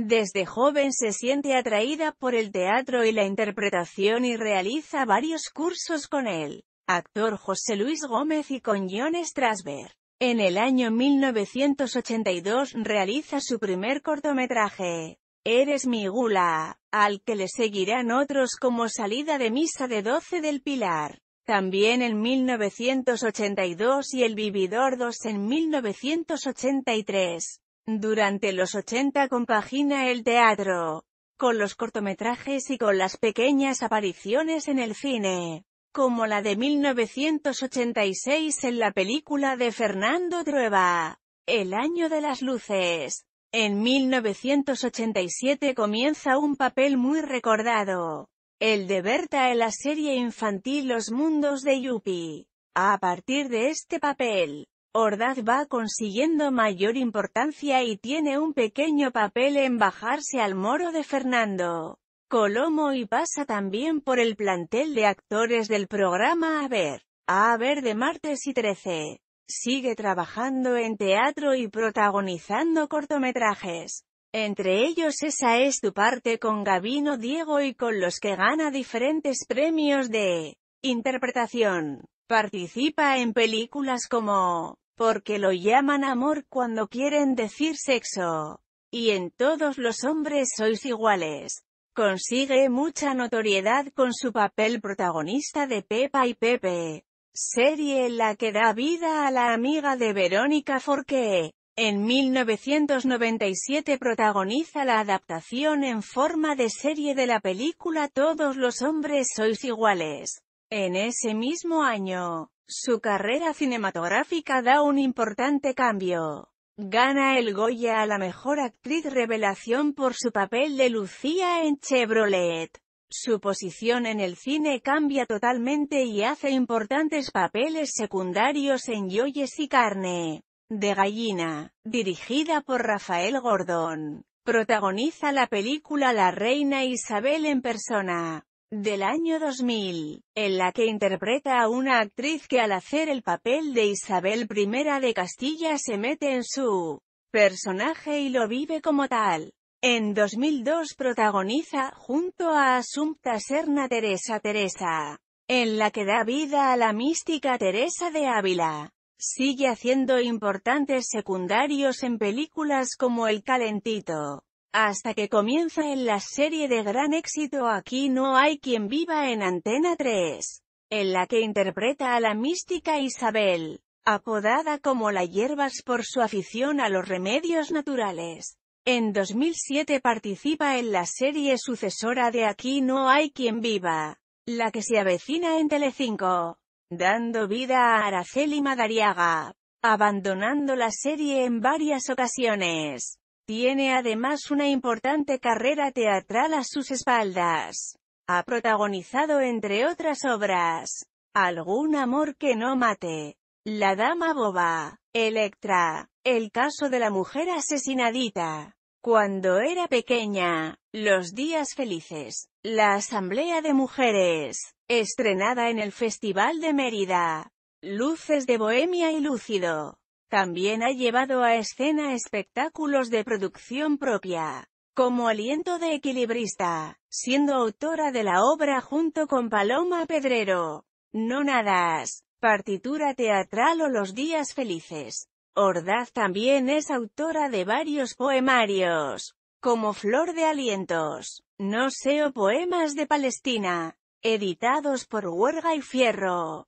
Desde joven se siente atraída por el teatro y la interpretación y realiza varios cursos con el actor José Luis Gómez y con John Strasberg. En el año 1982 realiza su primer cortometraje, Eres mi gula, al que le seguirán otros como Salida de Misa de 12 del Pilar. También en 1982 y El Vividor 2 en 1983. Durante los 80 compagina el teatro, con los cortometrajes y con las pequeñas apariciones en el cine, como la de 1986 en la película de Fernando Trueba, El año de las luces. En 1987 comienza un papel muy recordado, el de Berta en la serie infantil Los Mundos de Yuppie. A partir de este papel, Ordaz va consiguiendo mayor importancia y tiene un pequeño papel en bajarse al moro de Fernando Colomo y pasa también por el plantel de actores del programa A ver, A ver de martes y 13. Sigue trabajando en teatro y protagonizando cortometrajes. Entre ellos esa es tu parte con Gabino Diego y con los que gana diferentes premios de interpretación. Participa en películas como porque lo llaman amor cuando quieren decir sexo. Y en todos los hombres sois iguales. Consigue mucha notoriedad con su papel protagonista de Pepa y Pepe, serie en la que da vida a la amiga de Verónica Forqué. En 1997 protagoniza la adaptación en forma de serie de la película Todos los hombres sois iguales. En ese mismo año, su carrera cinematográfica da un importante cambio. Gana el Goya a la mejor actriz revelación por su papel de Lucía en Chevrolet. Su posición en el cine cambia totalmente y hace importantes papeles secundarios en Yoyes y Carne. De Gallina, dirigida por Rafael Gordón, protagoniza la película La Reina Isabel en persona del año 2000, en la que interpreta a una actriz que al hacer el papel de Isabel I de Castilla se mete en su personaje y lo vive como tal. En 2002 protagoniza, junto a Asunta Serna Teresa Teresa, en la que da vida a la mística Teresa de Ávila. Sigue haciendo importantes secundarios en películas como El Calentito. Hasta que comienza en la serie de gran éxito Aquí no hay quien viva en Antena 3, en la que interpreta a la mística Isabel, apodada como la hierbas por su afición a los remedios naturales. En 2007 participa en la serie sucesora de Aquí no hay quien viva, la que se avecina en Telecinco, dando vida a Araceli Madariaga, abandonando la serie en varias ocasiones. Tiene además una importante carrera teatral a sus espaldas. Ha protagonizado entre otras obras, Algún amor que no mate, La dama boba, Electra, El caso de la mujer asesinadita, Cuando era pequeña, Los días felices, La asamblea de mujeres, estrenada en el Festival de Mérida, Luces de Bohemia y Lúcido. También ha llevado a escena espectáculos de producción propia, como Aliento de Equilibrista, siendo autora de la obra junto con Paloma Pedrero, No Nadas, Partitura Teatral o Los Días Felices. Ordaz también es autora de varios poemarios, como Flor de Alientos, No sé Poemas de Palestina, editados por Huerga y Fierro.